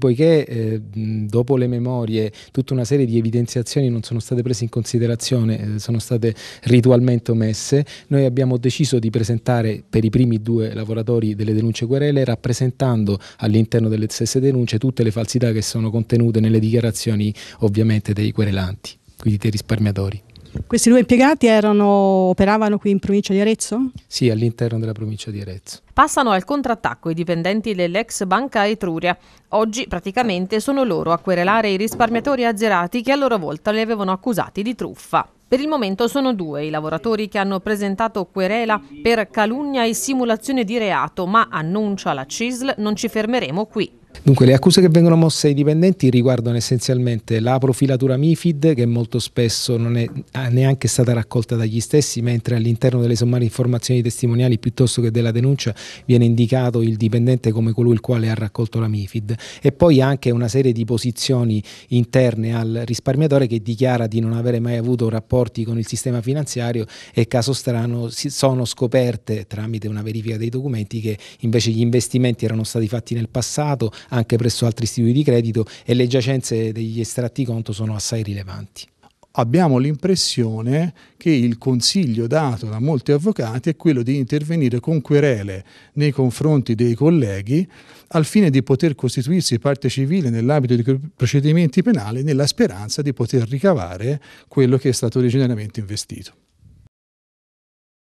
Poiché eh, dopo le memorie tutta una serie di evidenziazioni non sono state prese in considerazione, eh, sono state ritualmente omesse, noi abbiamo deciso di presentare per i primi due lavoratori delle denunce querele rappresentando all'interno delle stesse denunce tutte le falsità che sono contenute nelle dichiarazioni ovviamente dei querelanti, quindi dei risparmiatori. Questi due impiegati erano, operavano qui in provincia di Arezzo? Sì, all'interno della provincia di Arezzo. Passano al contrattacco i dipendenti dell'ex banca Etruria. Oggi praticamente sono loro a querelare i risparmiatori azzerati che a loro volta li avevano accusati di truffa. Per il momento sono due i lavoratori che hanno presentato querela per calunnia e simulazione di reato, ma annuncia la CISL non ci fermeremo qui. Dunque, le accuse che vengono mosse ai dipendenti riguardano essenzialmente la profilatura MIFID, che molto spesso non è ah, neanche stata raccolta dagli stessi, mentre all'interno delle sommarie informazioni testimoniali piuttosto che della denuncia viene indicato il dipendente come colui il quale ha raccolto la MIFID. E poi anche una serie di posizioni interne al risparmiatore che dichiara di non avere mai avuto rapporti con il sistema finanziario e caso strano sono scoperte tramite una verifica dei documenti che invece gli investimenti erano stati fatti nel passato, anche presso altri istituti di credito e le giacenze degli estratti conto sono assai rilevanti abbiamo l'impressione che il consiglio dato da molti avvocati è quello di intervenire con querele nei confronti dei colleghi al fine di poter costituirsi parte civile nell'ambito di procedimenti penali nella speranza di poter ricavare quello che è stato originariamente investito.